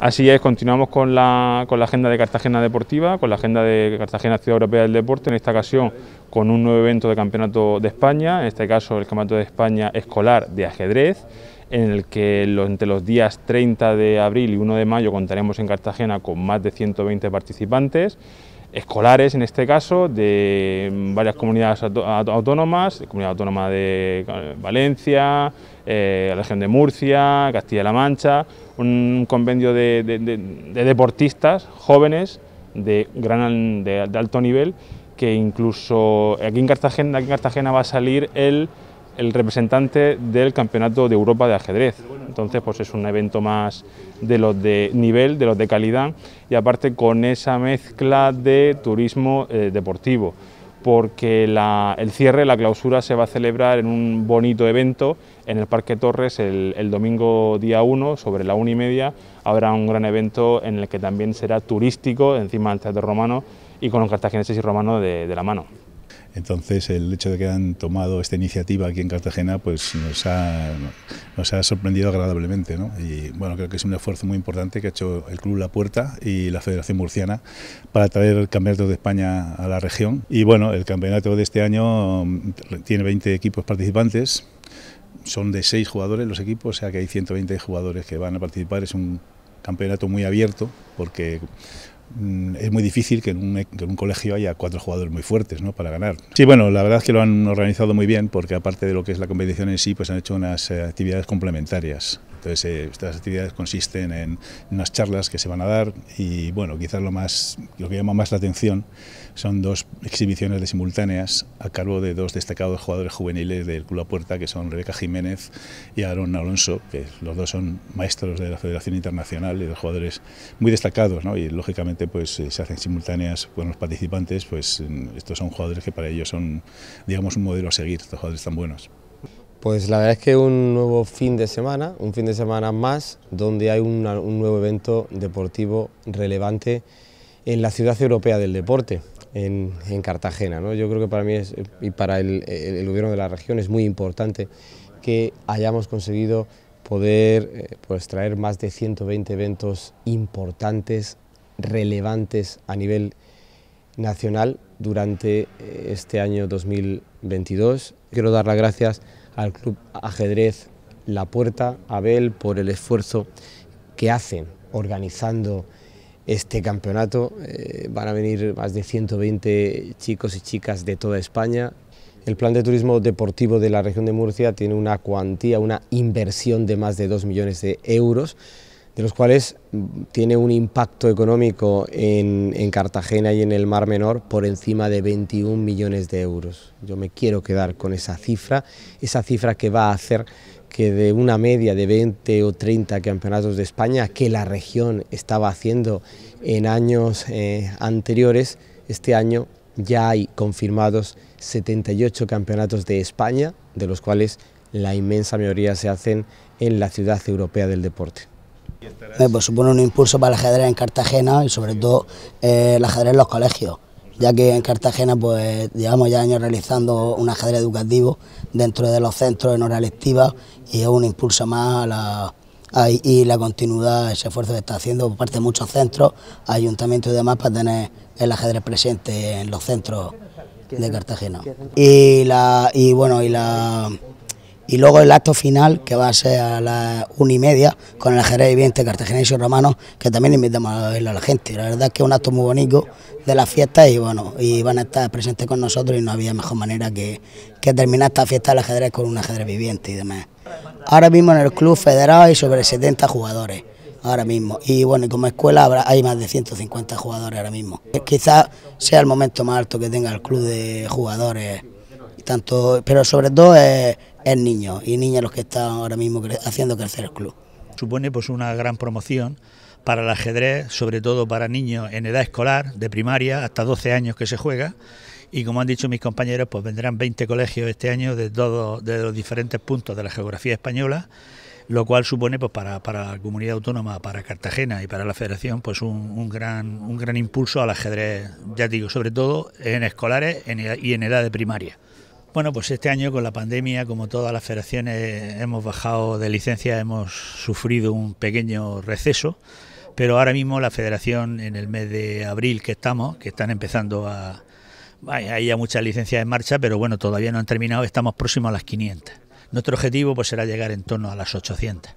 Así es, continuamos con la, agenda de Cartagena Deportiva, con la agenda de Cartagena Ciudad Europea del Deporte, en esta ocasión con un nuevo evento de Campeonato de España, en este caso el Campeonato de España Escolar de Ajedrez, en el que entre los días 30 de abril y 1 de mayo contaremos en Cartagena con más de 120 participantes escolares en este caso, de varias comunidades autónomas, Comunidad Autónoma de eh, Valencia, eh, la región de Murcia, Castilla-La Mancha, un convenio de, de deportistas jóvenes gran, de, alto nivel, que incluso aquí Cartagena, aquí en Cartagena va a salir el el representante del Campeonato de Europa de ajedrez. Entonces, pues es un evento más de los de nivel, de los de calidad y aparte con esa mezcla de turismo eh, deportivo, porque el cierre, la clausura se va a celebrar en un bonito evento en el Parque Torres el, domingo día 1 sobre la una y media. Habrá un gran evento en el que también será turístico encima del Teatro Romano y con los cartagineses y romanos de la mano. Entonces, el hecho de que han tomado esta iniciativa aquí en Cartagena pues nos ha, sorprendido agradablemente. ¿no? Y bueno, creo que es un esfuerzo muy importante que ha hecho el Club La Puerta y la Federación Murciana para traer el Campeonato de España a la región. Y bueno, el campeonato de este año mm, tiene 20 equipos participantes. Son de 6 jugadores los equipos, o sea que hay 120 jugadores que van a participar. Es un campeonato muy abierto porque Mm, es muy difícil e, que en, un, colegio haya cuatro jugadores muy fuertes ¿no? para ganar. Sí, bueno, la verdad es que lo han organizado muy bien porque aparte de lo que es la competición en sí, pues han hecho unas eh, actividades complementarias. Entonces, eh, estas actividades consisten en unas charlas que se van a dar y, bueno, quizás lo, más, lo que llama más la atención son dos exhibiciones de simultáneas a cargo de dos destacados jugadores juveniles del Club Puerta, que son Rebeca Jiménez y Aaron Alonso, que los dos son maestros de la Federación Internacional y dos jugadores muy destacados, ¿no? Y, lógicamente, pues eh, se hacen simultáneas con los participantes, pues mm, estos son jugadores que para ellos son, digamos, un modelo a seguir, estos jugadores tan buenos. Pues la verdad es que un nuevo fin de semana, un fin de semana más, donde hay un nuevo evento deportivo relevante en la ciudad europea del deporte, en, Cartagena. ¿no? Yo creo que para mí es, y para el, gobierno de la región es muy importante que hayamos conseguido poder eh, pues traer más de 120 eventos importantes, relevantes a nivel nacional durante eh, este año 2022. Quiero dar las gracias al Club Ajedrez La Puerta, Abel, por el esfuerzo que hacen organizando este campeonato. Eh, van a venir más de 120 chicos y chicas de toda España. El plan de turismo deportivo de la región de Murcia tiene una cuantía, una inversión de más de 2 millones de euros de los cuales tiene un impacto económico en, Cartagena y en el Mar Menor por encima de 21 millones de euros. Yo me quiero quedar con esa cifra, esa cifra que va a hacer que de una media de 20 o 30 campeonatos de España que la región estaba haciendo en años eh, anteriores, este año ya hay confirmados 78 campeonatos de España, de los cuales la inmensa mayoría se hacen en la ciudad europea del deporte. Eh, pues supone un impulso para el ajedrez en Cartagena y sobre todo eh, el ajedrez en los colegios, ya que en Cartagena pues llevamos ya años realizando un ajedrez educativo dentro de los centros en hora lectiva... y es un impulso más a la, y la continuidad, ese esfuerzo que está haciendo por parte de muchos centros, ayuntamientos y demás para tener el ajedrez presente en los centros de Cartagena. Y, la, y bueno, y la y luego el acto final que va a ser a las una y media con el ajedrez Viviente y Romano que también invitamos a a la gente. La verdad es que es un acto muy bonito de las fiesta y bueno, y van a estar presentes con nosotros y no había mejor manera que, que terminar esta fiesta del ajedrez con un ajedrez viviente y demás. Ahora mismo en el club federal... hay sobre 70 jugadores ahora mismo. Y bueno, y como escuela hay más de 150 jugadores ahora mismo. Quizás sea el momento más alto que tenga el club de jugadores, tanto, pero sobre todo es es niños y niñas los que están ahora mismo haciendo crecer el club. Supone pues una gran promoción para el ajedrez, sobre todo para niños en edad escolar, de primaria hasta 12 años que se juega. Y como han dicho mis compañeros, pues vendrán 20 colegios este año de, todos, de los diferentes puntos de la geografía española lo cual supone pues, para, para, la comunidad autónoma, para Cartagena y para la federación pues un, gran, un gran impulso al ajedrez, ya digo, sobre todo en escolares y en edad de primaria. Bueno, pues este año con la pandemia, como todas las federaciones, hemos bajado de licencia, hemos sufrido un pequeño receso, pero ahora mismo la federación en el mes de abril que estamos, que están empezando a... Hay ya muchas licencias en marcha, pero bueno, todavía no han terminado, estamos próximos a las 500. Nuestro objetivo pues será llegar en torno a las 800.